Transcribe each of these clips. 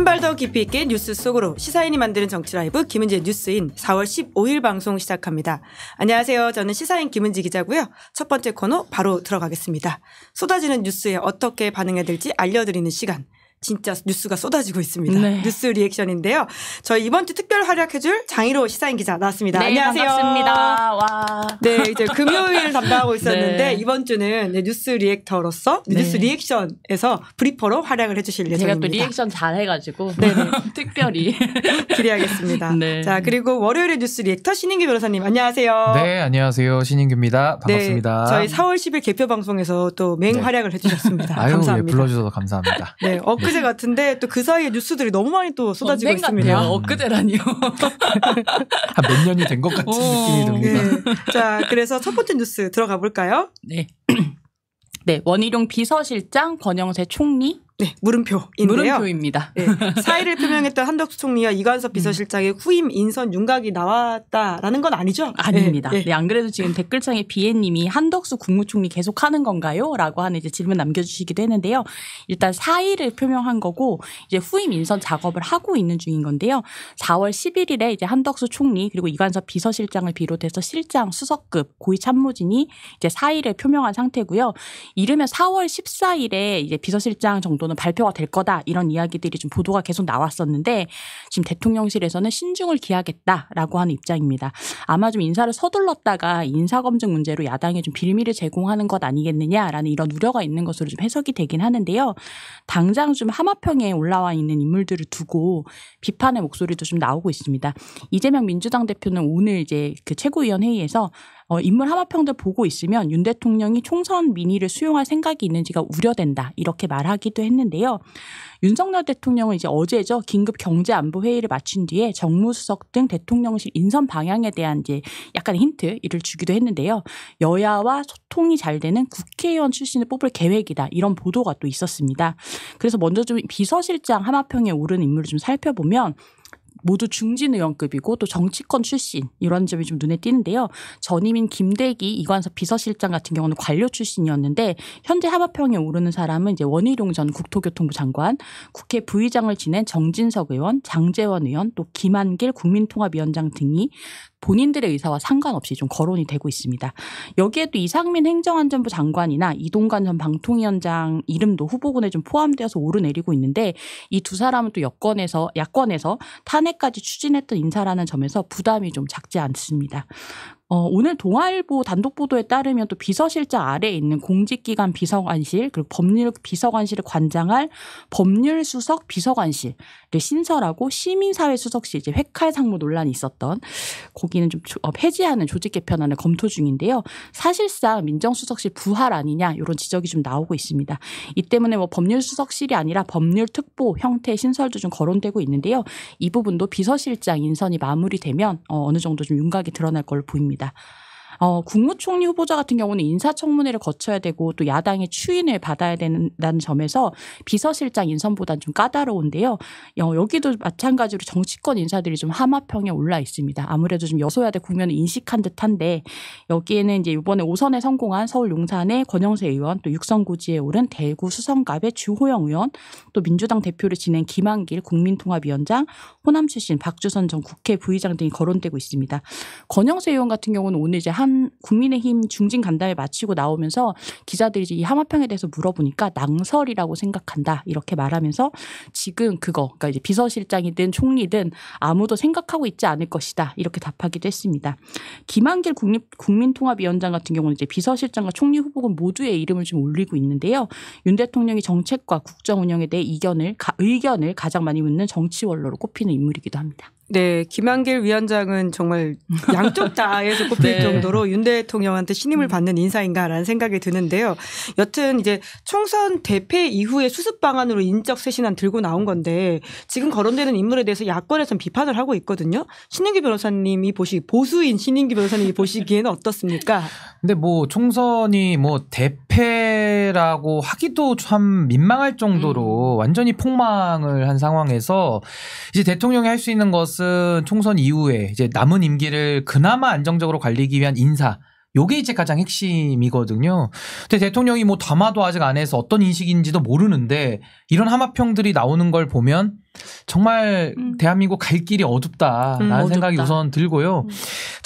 한 발 더 깊이 있게 뉴스 속으로 시사인이 만드는 정치 라이브 김은지 뉴스인 4월 15일 방송 시작합니다. 안녕하세요. 저는 시사인 김은지 기자고요. 첫 번째 코너 바로 들어가겠습니다. 쏟아지는 뉴스에 어떻게 반응해야 될지 알려드리는 시간. 진짜 뉴스가 쏟아지고 있습니다. 네. 뉴스 리액션인데요. 저희 이번 주 특별 활약해줄 장희로 시사인 기자 나왔습니다. 네, 안녕하세요. 반갑습니다. 와. 네, 이제 금요일 담당하고 있었는데 네. 이번 주는 뉴스 리액터로서 네. 뉴스 리액션에서 브리퍼로 활약을 해주실 예정입니다. 제가 또 리액션 잘해가지고 네, 네. 특별히 기대하겠습니다. 자, 그리고 월요일의 뉴스 리액터 신인규 변호사님 안녕하세요. 네, 안녕하세요. 신인규입니다. 반갑습니다. 저희 4월 10일 개표 방송에서 또 맹활약을 해주셨습니다. 아유, 예, 감사합니다. 예, 불러주셔서 감사합니다. 네, 어, 엊그제 같은데 또 그 사이에 뉴스들이 너무 많이 또 쏟아지고 있습니다. 엊그제라니요. 한몇 년이 된 것 같은 느낌이 듭니다. 네. 자, 그래서 첫 번째 뉴스 들어가 볼까요? 네. 네, 원희룡 비서실장, 권영세 총리, 네, 물음표인데요. 물음표입니다. 네, 사의를 표명했던 한덕수 총리와 이관섭 비서실장의 후임 인선 윤곽이 나왔다라는 건 아니죠? 아닙니다. 네, 네. 네 안 그래도 지금 댓글창에 비애님이 한덕수 국무총리 계속하는 건가요? 라고 하는 이제 질문 남겨주시기도 했는데요. 일단 사의를 표명한 거고 이제 후임 인선 작업을 하고 있는 중인 건데요. 4월 11일에 이제 한덕수 총리 그리고 이관섭 비서실장을 비롯해서 실장 수석급 고위 참모진이 이제 사의를 표명한 상태고요. 이르면 4월 14일에 이제 비서실장 정도 정도는 발표가 될 거다 이런 이야기들이 좀 보도가 계속 나왔었는데 지금 대통령실에서는 신중을 기하겠다라고 하는 입장입니다. 아마 좀 인사를 서둘렀다가 인사검증 문제로 야당에 좀 빌미를 제공하는 것 아니겠느냐라는 이런 우려가 있는 것으로 좀 해석이 되긴 하는데요. 당장 좀 하마평에 올라와 있는 인물들을 두고 비판의 목소리도 좀 나오고 있습니다. 이재명 민주당 대표는 오늘 이제 그 최고위원 회의에서 어, 인물 하마평들 보고 있으면 윤 대통령이 총선 민의를 수용할 생각이 있는지가 우려된다 이렇게 말하기도 했는데요. 윤석열 대통령은 이제 어제죠 긴급 경제 안보 회의를 마친 뒤에 정무수석 등 대통령실 인선 방향에 대한 이제 약간 힌트 이를 주기도 했는데요. 여야와 소통이 잘 되는 국회의원 출신을 뽑을 계획이다 이런 보도가 또 있었습니다. 그래서 먼저 좀 비서실장 하마평에 오른 인물을 좀 살펴보면 모두 중진 의원급이고 또 정치권 출신 이런 점이 좀 눈에 띄는데요. 전임인 김대기 이관섭 비서실장 같은 경우는 관료 출신이었는데 현재 하마평에 오르는 사람은 이제 원희룡 전 국토교통부 장관, 국회 부의장을 지낸 정진석 의원, 장재원 의원, 또 김한길 국민통합위원장 등이 본인들의 의사와 상관없이 좀 거론이 되고 있습니다. 여기에 또 이상민 행정안전부 장관이나 이동관 전 방통위원장 이름도 후보군에 좀 포함되어서 오르내리고 있는데 이 두 사람은 또 여권에서 야권에서 탄핵까지 추진했던 인사라는 점에서 부담이 좀 작지 않습니다. 어, 오늘 동아일보 단독 보도에 따르면 또 비서실장 아래에 있는 공직기관 비서관실 그리고 법률 비서관실을 관장할 법률수석 비서관실을 신설하고 시민사회수석실 이제 획할 상무 논란이 있었던 거기는 좀 어, 폐지하는 조직 개편안을 검토 중인데요. 사실상 민정수석실 부활 아니냐 이런 지적이 좀 나오고 있습니다. 이 때문에 뭐 법률수석실이 아니라 법률특보 형태 의 신설도 좀 거론되고 있는데요. 이 부분도 비서실장 인선이 마무리되면 어, 어느 정도 좀 윤곽이 드러날 걸 보입니다. 있습니다. 어, 국무총리 후보자 같은 경우는 인사청문회를 거쳐야 되고 또 야당의 추인을 받아야 된다는 점에서 비서실장 인선보단좀 까다로운데요. 어, 여기도 마찬가지로 정치권 인사들이 좀 하마평에 올라 있습니다. 아무래도 좀 여소야대 국면을 인식한 듯한데 여기에는 이제 이번에 5선에 성공한 서울 용산의 권영세 의원 또 육성고지에 오른 대구 수성갑의 주호영 의원 또 민주당 대표를 지낸 김한길 국민통합위원장 호남 출신 박주선 전 국회 부의장 등이 거론되고 있습니다. 권영세 의원 같은 경우는 오늘 이제 한한 국민의힘 중진 간담회 마치고 나오면서 기자들이 이제 이 하마평에 대해서 물어보니까 낭설이라고 생각한다 이렇게 말하면서 지금 그거 그러니까 이제 비서실장이든 총리든 아무도 생각하고 있지 않을 것이다 이렇게 답하기도 했습니다. 김한길 국립 국민통합위원장 같은 경우는 이제 비서실장과 총리 후보군 모두의 이름을 좀 올리고 있는데요. 윤 대통령이 정책과 국정 운영에 대해 이견을 의견을 가장 많이 묻는 정치원로로 꼽히는 인물이기도 합니다. 네, 김한길 위원장은 정말 양쪽 다에서 꼽힐 네. 정도로 윤 대통령한테 신임을 음. 받는 인사인가라는 생각이 드는데요. 여튼 이제 총선 대패 이후에 수습 방안으로 인적 쇄신안 들고 나온 건데 지금 거론되는 인물에 대해서 야권에서는 비판을 하고 있거든요. 신인기 변호사님이 보시 보수인 신인기 변호사님이 보시기에는 어떻습니까? 근데 뭐 총선이 뭐 대패라고 하기도 참 민망할 정도로 음. 완전히 폭망을 한 상황에서 이제 대통령이 할 수 있는 것은 것은 총선 이후에 이제 남은 임기를 그나마 안정적으로 관리기 위한 인사 요게 이제 가장 핵심이거든요. 근데 대통령이 뭐 담화도 아직 안 해서 어떤 인식인지도 모르는데 이런 하마평들이 나오는 걸 보면 정말 음. 대한민국 갈 길이 어둡다라는 음, 어둡다. 생각이 우선 들고요. 음.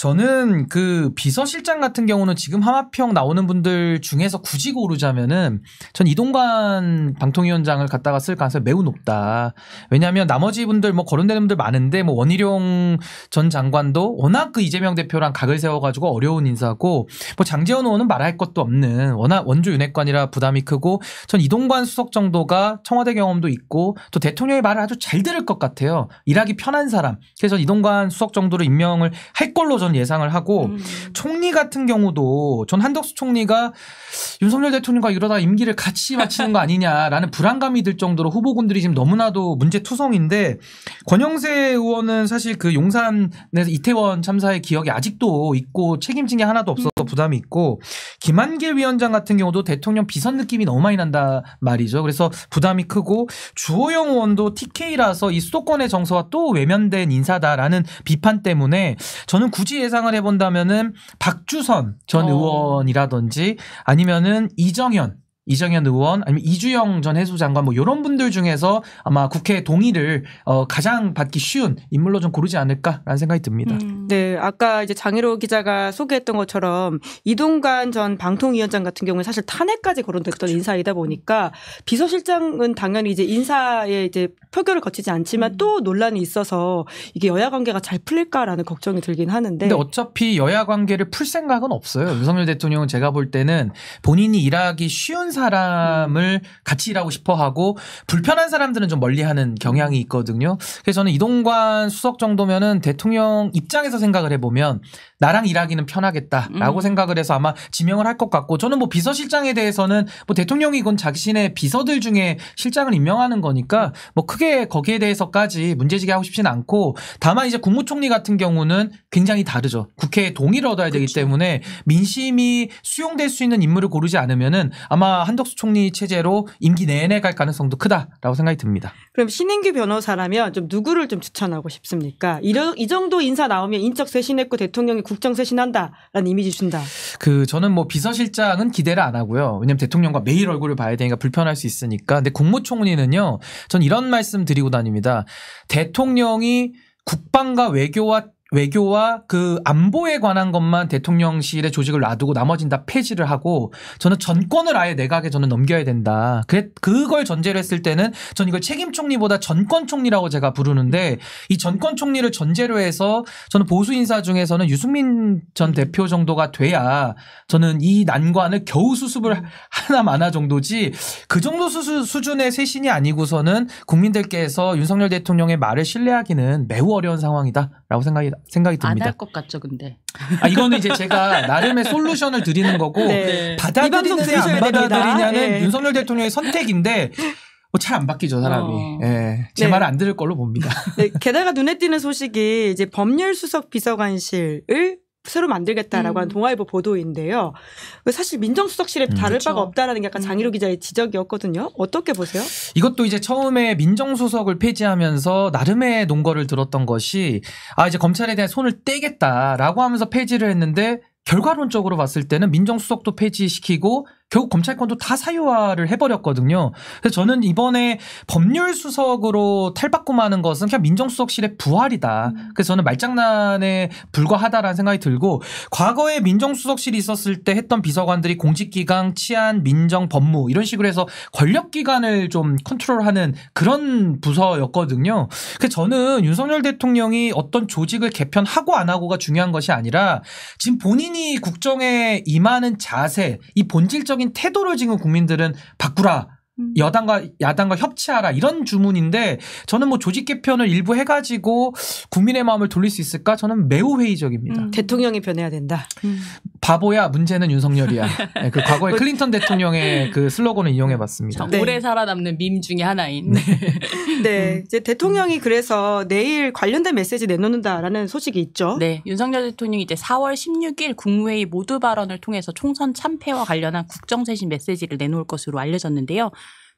저는 그 비서실장 같은 경우는 지금 하마평 나오는 분들 중에서 굳이 고르자면은 전 이동관 방통위원장을 갖다가 쓸 가능성이 매우 높다. 왜냐하면 나머지 분들 뭐 거론되는 분들 많은데 뭐 원희룡 전 장관도 워낙 그 이재명 대표랑 각을 세워가지고 어려운 인사고 뭐 장재원 의원은 말할 것도 없는 워낙 원조 윤핵관이라 부담이 크고 전 이동관 수석 정도가 청와대 경험도 있고 또 대통령의 말을 아주 잘 들을 것 같아요. 일하기 편한 사람. 그래서 이동관 수석 정도로 임명을 할 걸로 저는 저는 예상을 하고 음. 총리 같은 경우도 전 한덕수 총리가 윤석열 대통령과 이러다 임기를 같이 마치는 거 아니냐라는 불안감이 들 정도로 후보군들이 지금 너무나도 문제 투성인데 권영세 의원은 사실 그 용산에서 이태원 참사의 기억이 아직도 있고 책임진 게 하나도 없어. 더 부담이 있고 김한길 위원장 같은 경우도 대통령 비선 느낌이 너무 많이 난다 말이죠. 그래서 부담이 크고 주호영 의원도 TK라서 이 수도권의 정서와 또 외면된 인사다라는 비판 때문에 저는 굳이 예상을 해본다면은 박주선 전 어. 의원이라든지 아니면은 이정현 이정현 의원 아니면 이주영 전 해수장관 뭐 이런 분들 중에서 아마 국회 동의를 어 가장 받기 쉬운 인물로 좀 고르지 않을까라는 생각이 듭니다. 음. 네, 아까 이제 장희로 기자가 소개했던 것처럼 이동관 전 방통위원장 같은 경우는 사실 탄핵까지 거론됐던 그렇죠. 인사이다 보니까 비서실장은 당연히 이제 인사에 이제 표결을 거치지 않지만 음. 또 논란이 있어서 이게 여야 관계가 잘 풀릴까라는 걱정이 들긴 하는데. 근데 어차피 여야 관계를 풀 생각은 없어요. 윤석열 대통령은 제가 볼 때는 본인이 일하기 쉬운 사람을 같이 일하고 싶어 하고 불편한 사람들은 좀 멀리 하는 경향이 있거든요. 그래서 저는 이동관 수석 정도면은 대통령 입장에서 생각을 해보면 나랑 일하기는 편하겠다라고 음. 생각을 해서 아마 지명을 할 것 같고 저는 뭐 비서실장에 대해서는 뭐 대통령이건 자신의 비서들 중에 실장을 임명하는 거니까 뭐 크게 거기에 대해서까지 문제지게 하고 싶진 않고 다만 이제 국무총리 같은 경우는 굉장히 다르죠. 국회에 동의를 얻어야 되기 그치. 그렇죠. 때문에 민심이 수용될 수 있는 인물을 고르지 않으면은 아마 한덕수 총리 체제로 임기 내내 갈 가능성도 크다라고 생각이 듭니다. 그럼 신인규 변호사라면 좀 누구를 좀 추천하고 싶습니까? 이러, 이 정도 인사 나오면 인적 쇄신했고 대통령이 국 국정 쇄신한다라는 이미지 준다. 그 저는 뭐 비서실장은 기대를 안 하고요. 왜냐면 대통령과 매일 얼굴을 봐야 되니까 불편할 수 있으니까. 근데 국무총리는요. 전 이런 말씀 드리고 다닙니다. 대통령이 국방과 외교와 외교와 그 안보에 관한 것만 대통령실에 조직을 놔두고 나머진 다 폐지를 하고 저는 전권을 아예 내각에 저는 넘겨야 된다. 그 그걸 전제로 했을 때는 전 이걸 책임 총리보다 전권 총리라고 제가 부르는데 이 전권 총리를 전제로 해서 저는 보수 인사 중에서는 유승민 전 대표 정도가 돼야 저는 이 난관을 겨우 수습을 하나 마나 정도지 그 정도 수수, 수준의 쇄신이 아니고서는 국민들께서 윤석열 대통령의 말을 신뢰하기는 매우 어려운 상황이다. 라고 생각이, 생각이 듭니다. 안 할 것 같죠, 근데. 아, 이거는 이제 제가 나름의 솔루션을 드리는 거고, 네. 받아들이느냐, 안 받아들이냐는 네. 윤석열 대통령의 선택인데, 뭐 어, 잘안 바뀌죠, 사람이. 어. 예. 제 네. 말을 안 들을 걸로 봅니다. 네. 게다가 눈에 띄는 소식이 이제 법률수석 비서관실을 새로 만들겠다라고 음. 한 동아일보 보도인데요. 그 사실 민정수석실에 음, 다를 그쵸. 그렇죠. 바가 없다라는 게 약간 음. 장희로 기자의 지적이었거든요. 어떻게 보세요? 이것도 이제 처음에 민정수석을 폐지하면서 나름의 논거를 들었던 것이 아 이제 검찰에 대한 손을 떼겠다라고 하면서 폐지를 했는데 결과론적으로 봤을 때는 민정수석도 폐지시키고 결국 검찰권도 다 사유화를 해버렸거든요. 그래서 저는 이번에 법률 수석으로 탈바꿈하는 것은 그냥 민정수석실의 부활이다. 음. 그래서 저는 말장난에 불과하다라는 생각이 들고 과거에 민정수석실이 있었을 때 했던 비서관들이 공직기강, 치안, 민정, 법무 이런 식으로 해서 권력기관을 좀 컨트롤하는 그런 부서였거든요. 그래서 저는 윤석열 대통령이 어떤 조직을 개편하고 안 하고가 중요한 것이 아니라 지금 본인이 국정에 임하는 자세, 이 본질적 정치적인 태도를 지금 국민들은 바꾸라. 음. 여당과 야당과 협치하라 이런 주문인데 저는 뭐 조직 개편을 일부 해가지고 국민의 마음을 돌릴 수 있을까 저는 매우 회의적입니다. 음. 대통령이 변해야 된다. 음. 바보야 문제는 윤석열이야. 네, 그 과거에 뭐 클린턴 대통령의 그 슬로건을 이용해봤습니다. 네. 오래 살아남는 밈 중에 하나인. 네. 네, 음. 이제 대통령이 그래서 내일 관련된 메시지 내놓는다라는 소식이 있죠. 네, 윤석열 대통령이 이제 4월 16일 국무회의 모두 발언을 통해서 총선 참패와 관련한 국정쇄신 메시지를 내놓을 것으로 알려졌는데요.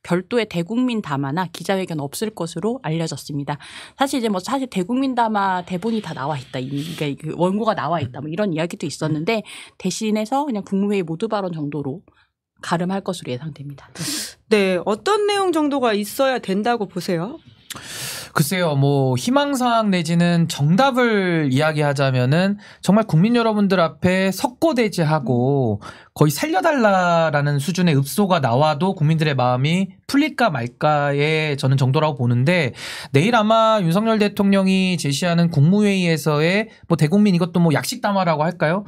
별도의 대국민 담화나 기자회견 없을 것으로 알려졌습니다. 사실 이제 뭐 사실 대국민 담화 대본이 다 나와 있다. 이게 그 원고가 나와 있다. 뭐 이런 이야기도 있었는데 대신해서 그냥 국무회의 모두 발언 정도로 가름할 것으로 예상됩니다. 네, 어떤 내용 정도가 있어야 된다고 보세요? 글쎄요, 뭐, 희망사항 내지는 정답을 이야기하자면은 정말 국민 여러분들 앞에 석고대지하고 음. 거의 살려달라라는 수준의 읍소가 나와도 국민들의 마음이 풀릴까 말까의 저는 정도라고 보는데 내일 아마 윤석열 대통령이 제시하는 국무회의에서의 뭐 대국민 이것도 뭐 약식 담화라고 할까요?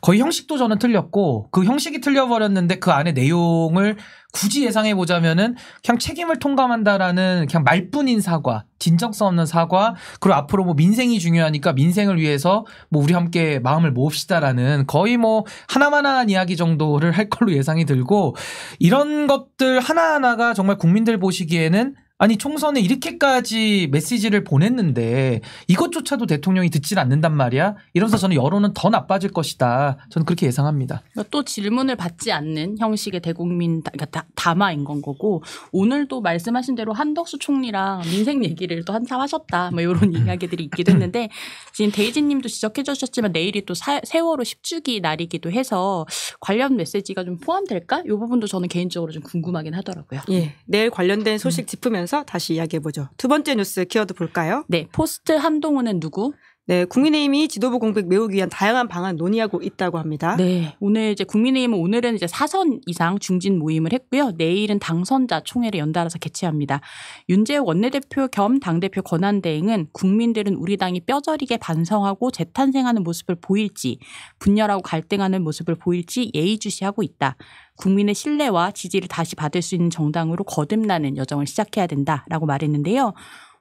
거의 형식도 저는 틀렸고 그 형식이 틀려버렸는데 그 안에 내용을 굳이 예상해 보자면은 그냥 책임을 통감한다라는 그냥 말뿐인 사과, 진정성 없는 사과, 그리고 앞으로 뭐 민생이 중요하니까 민생을 위해서 뭐 우리 함께 마음을 모읍시다라는 거의 뭐 하나만한 이야기 정도를 할 걸로 예상이 들고 이런 것들 하나하나가 정말 국민들 보시기에는 아니 총선에 이렇게까지 메시지를 보냈는데 이것조차도 대통령이 듣질 않는단 말이야. 이러면서 저는 여론은 더 나빠질 것이다. 저는 그렇게 예상합니다. 그러니까 또 질문을 받지 않는 형식의 대국민 그러니까 담화인 건 거고 오늘도 말씀하신 대로 한덕수 총리랑 민생 얘기를 또 한참 하셨다. 뭐 이런 이야기들이 있기도 했는데 지금 데이지님도 지적해 주셨지만 내일이 또 사, 세월호 10주기 날이기도 해서 관련 메시지가 좀 포함될까? 이 부분도 저는 개인적으로 좀 궁금하긴 하더라고요. 예, 내일 관련된 소식 음. 짚으면. 보면서 다시 이야기해보죠. 두 번째 뉴스 키워드 볼까요? 네. 포스트 한동훈은 누구? 네, 국민의힘이 지도부 공백 메우기 위한 다양한 방안 논의하고 있다고 합니다. 네, 오늘 이제 국민의힘은 오늘은 이제 사선 이상 중진 모임을 했고요. 내일은 당선자 총회를 연달아서 개최합니다. 윤재욱 원내대표 겸 당대표 권한대행은 국민들은 우리 당이 뼈저리게 반성하고 재탄생하는 모습을 보일지 분열하고 갈등하는 모습을 보일지 예의주시하고 있다. 국민의 신뢰와 지지를 다시 받을 수 있는 정당으로 거듭나는 여정을 시작해야 된다라고 말했는데요.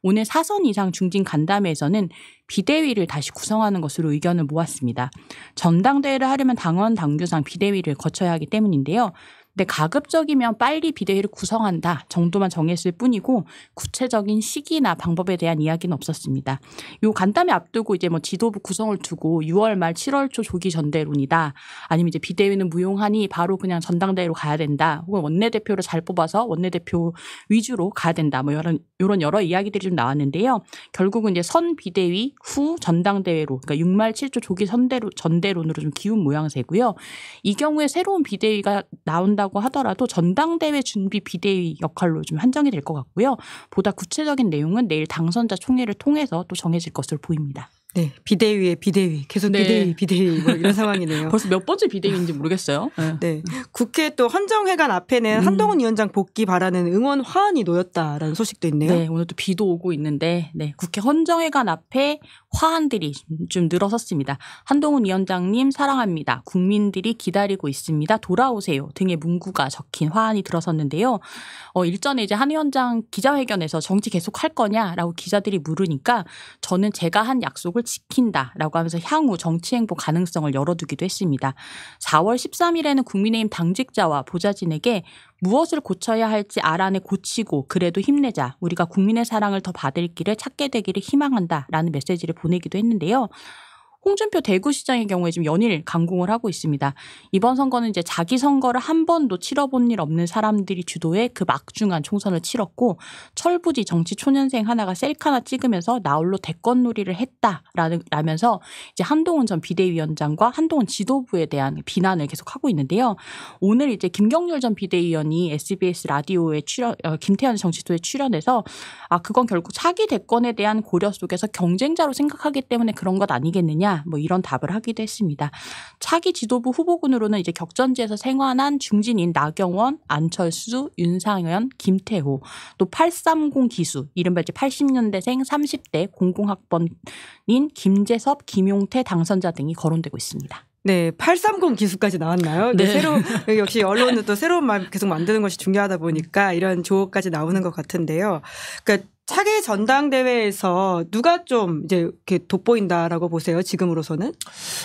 오늘 4선 이상 중진 간담회에서는 비대위를 다시 구성하는 것으로 의견을 모았습니다. 전당대회를 하려면 당원 당규상 비대위를 거쳐야 하기 때문인데요. 근데 네, 가급적이면 빨리 비대위를 구성한다 정도만 정했을 뿐이고 구체적인 시기나 방법에 대한 이야기는 없었습니다. 요 간담회 앞두고 이제 뭐 지도부 구성을 두고 6월 말 7월 초 조기 전대론이다. 아니면 이제 비대위는 무용하니 바로 그냥 전당대회로 가야 된다. 혹은 원내대표를 잘 뽑아서 원내대표 위주로 가야 된다. 뭐 이런 이런 여러 이야기들이 좀 나왔는데요. 결국은 이제 선 비대위 후 전당대회로 그러니까 6말 7초 조기 선대로 전대론으로 좀 기운 모양새고요. 이 경우에 새로운 비대위가 나온다 한다고 하더라도 전당대회 준비 비대위 역할로 좀 한정이 될 것 같고요. 보다 구체적인 내용은 내일 당선자 총회를 통해서 또 정해질 것으로 보입니다. 네, 비대위의 비대위, 계속 네. 비대위, 비대위 뭐 이런 상황이네요. 벌써 몇 번째 비대위인지 모르겠어요. 네. 네. 국회 또 헌정회관 앞에는 음. 한동훈 위원장 복귀 바라는 응원 화환이 놓였다라는 소식도 있네요. 네, 오늘 또 비도 오고 있는데, 네, 국회 헌정회관 앞에 화환들이 좀 늘어섰습니다. 한동훈 위원장님 사랑합니다. 국민들이 기다리고 있습니다. 돌아오세요 등의 문구가 적힌 화환이 들어섰는데요. 어, 일전에 이제 한 위원장 기자회견에서 정치 계속 할 거냐라고 기자들이 물으니까 저는 제가 한 약속을 지킨다라고 하면서 향후 정치 행보 가능성을 열어두기도 했습니다. 4월 13일에는 국민의힘 당직자와 보좌진에게 무엇을 고쳐야 할지 알아내 고치고 그래도 힘내자 우리가 국민의 사랑을 더 받을 길을 찾게 되기를 희망한다 라는 메시지를 보내기도 했는데요. 홍준표 대구시장의 경우에 지금 연일 강공을 하고 있습니다. 이번 선거는 이제 자기 선거를 한 번도 치러본 일 없는 사람들이 주도해 그 막중한 총선을 치렀고 철부지 정치 초년생 하나가 셀카 하나 찍으면서 나홀로 대권 놀이를 했다라면서 이제 한동훈 전 비대위원장과 한동훈 지도부에 대한 비난을 계속 하고 있는데요. 오늘 이제 김경률 전 비대위원이 SBS 라디오에 출연, 어, 김태현 정치도에 출연해서 아 그건 결국 차기 대권에 대한 고려 속에서 경쟁자로 생각하기 때문에 그런 것 아니겠느냐. 뭐 이런 답을 하기도 했습니다. 차기 지도부 후보군으로는 이제 격전지에서 생활한 중진인 나경원, 안철수, 윤상현, 김태호 또 830 기수 이른바 이제 80년대생 30대 공공학번인 김재섭, 김용태 당선자 등이 거론되고 있습니다. 네, 830 기수까지 나왔나요? 네. 새로 역시 언론은 또 새로운 말 계속 만드는 것이 중요하다 보니까 이런 조어까지 나오는 것 같은데요. 그러니까 차기 전당대회에서 누가 좀 이제 이렇게 돋보인다라고 보세요 지금으로서는?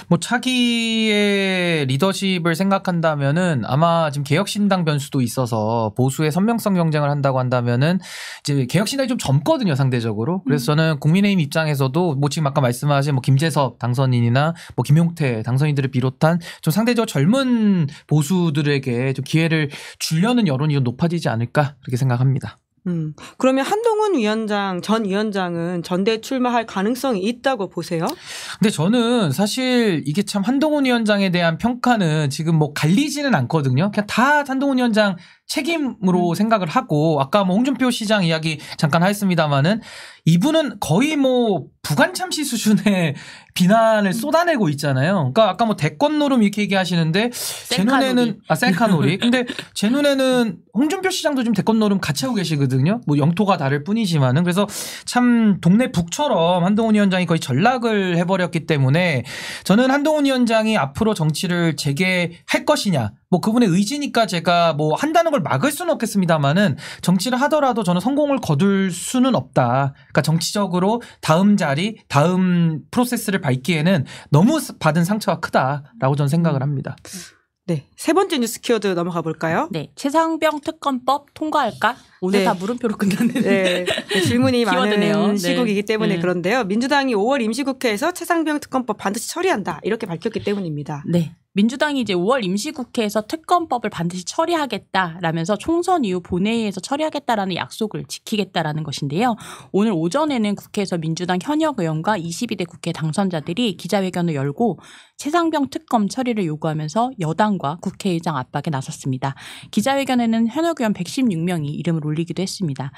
뭐 차기의 리더십을 생각한다면은 아마 지금 개혁신당 변수도 있어서 보수의 선명성 경쟁을 한다고 한다면은 이제 개혁신당이 좀 젊거든요 상대적으로. 음. 그래서 저는 국민의힘 입장에서도 뭐 지금 아까 말씀하신 뭐 김재섭 당선인이나 뭐 김용태 당선인들을 비롯한 좀 상대적으로 젊은 보수들에게 좀 기회를 주려는 여론이 좀 높아지지 않을까 그렇게 생각합니다. 음. 그러면 한동훈 위원장 전 위원장은 전대 출마할 가능성이 있다고 보세요? 근데 저는 사실 이게 참 한동훈 위원장에 대한 평가는 지금 뭐 갈리지는 않거든요. 그냥 다 한동훈 위원장 책임으로 음. 생각을 하고 아까 뭐 홍준표 시장 이야기 잠깐 하였습니다마는 이분은 거의 뭐 부관참시 수준의 비난을 쏟아내고 있잖아요. 그러니까 아까 뭐 대권 노름 이렇게 얘기하시는데 제 눈에는 아 셀카놀이 근데 제 눈에는 홍준표 시장도 좀 대권 노름 같이 하고 계시거든요. 뭐 영토가 다를 뿐이지만은 그래서 참 동네 북처럼 한동훈 위원장이 거의 전락을 해버렸기 때문에 저는 한동훈 위원장이 앞으로 정치를 재개할 것이냐 뭐 그분의 의지니까 제가 뭐 한다는 걸 성공을 막을 수는 없겠습니다만은 정치를 하더라도 저는 성공을 거둘 수는 없다. 그러니까 정치적으로 다음 자리, 다음 프로세스를 밟기에는 너무 받은 상처가 크다라고 저는 생각을 합니다. 네. 세 번째 뉴스 키워드 넘어가 볼까요? 네. 최상병 특검법 통과할까? 오늘 네. 다 물음표로 끝났는데. 네. 네 질문이 많은 네. 시국이기 때문에 네. 그런데요. 민주당이 5월 임시국회에서 최상병 특검법 반드시 처리한다. 이렇게 밝혔기 때문입니다. 네. 민주당이 이제 5월 임시국회에서 특검법을 반드시 처리하겠다라면서 총선 이후 본회의에서 처리하겠다라는 약속을 지키겠다라는 것인데요. 오늘 오전에는 국회에서 민주당 현역 의원과 22대 국회 당선자들이 기자회견을 열고 최상병 특검 처리를 요구하면서 여당과 국회의장 압박에 나섰습니다. 기자회견에는 현역 의원 116명이 이름을 올리기도 했습니다.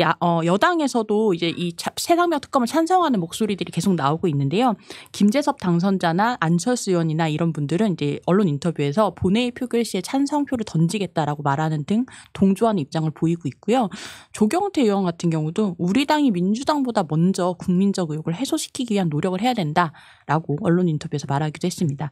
야, 어, 여당에서도 이제 이 최상병 특검을 찬성하는 목소리들이 계속 나오고 있는데요. 김재섭 당선자나 안철수 의원이나 이런 분들은 이제 언론 인터뷰에서 본회의 표결 시에 찬성표를 던지겠다라고 말하는 등 동조하는 입장을 보이고 있고요. 조경태 의원 같은 경우도 우리 당이 민주당보다 먼저 국민적 의혹을 해소시키기 위한 노력을 해야 된다라고 언론 인터뷰에서 말하기도 제시했습니다.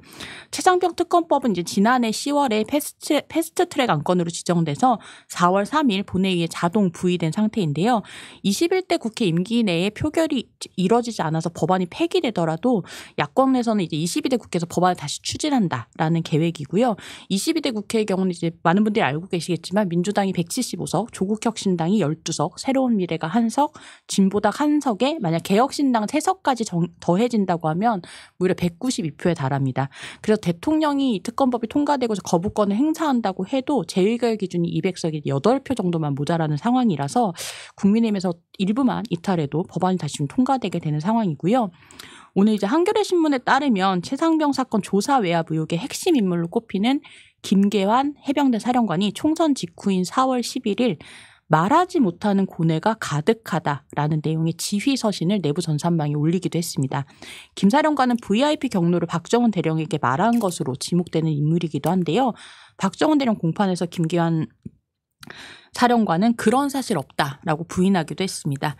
최장병 특검법은 이제 지난해 10월에 패스트, 패스트 트랙 안건으로 지정돼서 4월 3일 본회의에 자동 부의된 상태인데요. 21대 국회 임기 내에 표결이 이뤄지지 않아서 법안이 폐기되더라도 야권에서는 이제 22대 국회에서 법안을 다시 추진한다라는 계획이고요. 22대 국회의 경우는 이제 많은 분들이 알고 계시겠지만 민주당이 175석, 조국혁신당이 12석, 새로운 미래가 한석, 진보당 한석에 만약 개혁신당 3석까지 정, 더해진다고 하면 무려 192표에 달 바랍니다. 그래서 대통령이 특검법이 통과되고 거부권을 행사한다고 해도 재의결 기준이 200석이 8표 정도만 모자라는 상황이라서 국민의힘에서 일부만 이탈해도 법안이 다시 좀 통과되게 되는 상황이고요. 오늘 이제 한겨레 신문에 따르면 최상병 사건 조사 외압 의혹의 핵심 인물로 꼽히는 김계환 해병대 사령관이 총선 직후인 4월 11일 말하지 못하는 고뇌가 가득하다라는 내용의 지휘 서신을 내부 전산망에 올리기도 했습니다. 김사령관은 VIP 경로를 박정원 대령에게 말한 것으로 지목되는 인물이기도 한데요. 박정원 대령 공판에서 김기환 사령관은 그런 사실 없다라고 부인하기도 했습니다.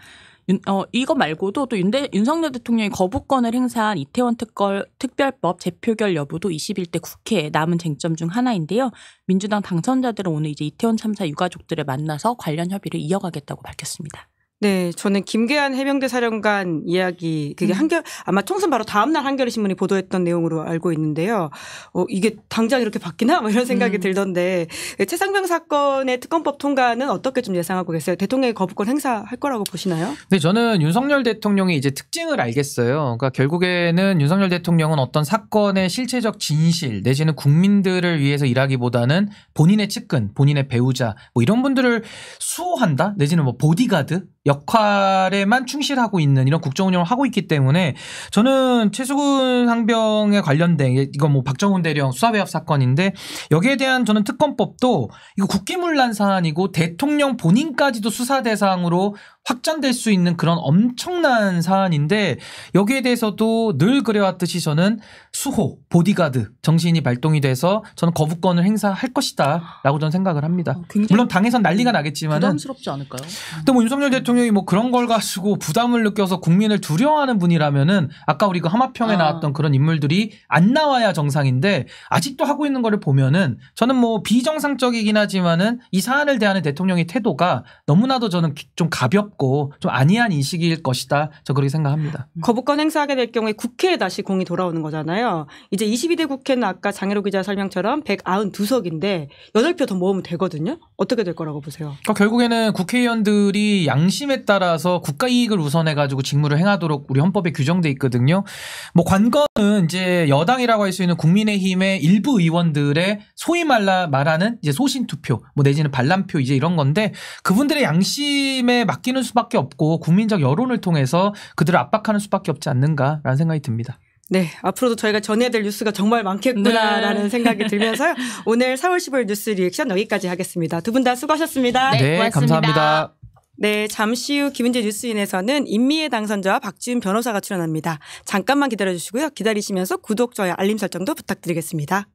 윤, 어, 이거 말고도 또 윤대, 윤석열 대통령이 거부권을 행사한 이태원 특걸, 특별법 재표결 여부도 21대 국회에 남은 쟁점 중 하나인데요. 민주당 당선자들은 오늘 이제 이태원 참사 유가족들을 만나서 관련 협의를 이어가겠다고 밝혔습니다. 네, 저는 김계한 해병대 사령관 이야기 그게 음. 한결 아마 총선 바로 다음 날 한겨레 신문이 보도했던 내용으로 알고 있는데요. 어 이게 당장 이렇게 바뀌나 뭐 이런 생각이 음. 들던데 예, 최상병 사건의 특검법 통과는 어떻게 좀 예상하고 계세요? 대통령의 거부권 행사할 거라고 보시나요? 네, 저는 윤석열 대통령의 이제 특징을 알겠어요. 그러니까 결국에는 윤석열 대통령은 어떤 사건의 실체적 진실 내지는 국민들을 위해서 일하기보다는 본인의 측근, 본인의 배우자 뭐 이런 분들을 수호한다 내지는 뭐 보디가드 역 역할에만 충실하고 있는 이런 국정 운영을 하고 있기 때문에 저는 최수근 상병에 관련된 이건 뭐 박정훈 대령 수사배합 사건인데 여기에 대한 저는 특검법도 이거 국기문란 사안이고 대통령 본인까지도 수사 대상으로 확장될수 있는 그런 엄청난 사안인데 여기에 대해서도 늘 그래왔듯이 저는 수호, 보디가드 정신이 발동이 돼서 저는 거부권을 행사할 것이다라고 저는 생각을 합니다. 어, 물론 당에선 난리가 나겠지만 부담스럽지 않을까요? 또데뭐 윤석열 대통령이 뭐 그런 걸 가지고 부담을 느껴서 국민을 두려워하는 분이라면은 아까 우리 그 하마평에 아. 나왔던 그런 인물들이 안 나와야 정상인데 아직도 하고 있는 거를 보면은 저는 뭐 비정상적이긴 하지만은 이 사안을 대하는 대통령의 태도가 너무나도 저는 좀 가볍 어렵고 좀 아니한 인식일 것이다. 저 그렇게 생각합니다. 음. 거부권 행사하게 될 경우에 국회에 다시 공이 돌아오는 거잖아요. 이제 22대 국회는 아까 장혜로 기자 설명처럼 192석인데 8표 더 모으면 되거든요. 어떻게 될 거라고 보세요? 그러니까 결국에는 국회의원들이 양심에 따라서 국가 이익을 우선해 가지고 직무를 행하도록 우리 헌법에 규정돼 있거든요. 뭐 관건은 이제 여당이라고 할 수 있는 국민의힘의 일부 의원들의 소위 말라 말하는 이제 소신 투표, 뭐 내지는 반란표 이제 이런 건데 그분들의 양심에 맡기는 수밖에 없고 국민적 여론을 통해서 그들을 압박하는 수밖에 없지 않는가라는 생각이 듭니다. 네, 앞으로도 저희가 전해야 될 뉴스가 정말 많겠구나라는 네. 생각이 들면서요. 오늘 4월 15일 뉴스 리액션 여기까지 하겠습니다. 두 분 다 수고하셨습니다. 네, 네 감사합니다. 네, 잠시 후 김은재 뉴스인에서는 인미의 당선자와 박지훈 변호사가 출연합니다. 잠깐만 기다려주시고요. 기다리시면서 구독, 좋아요, 알림 설정도 부탁드리겠습니다.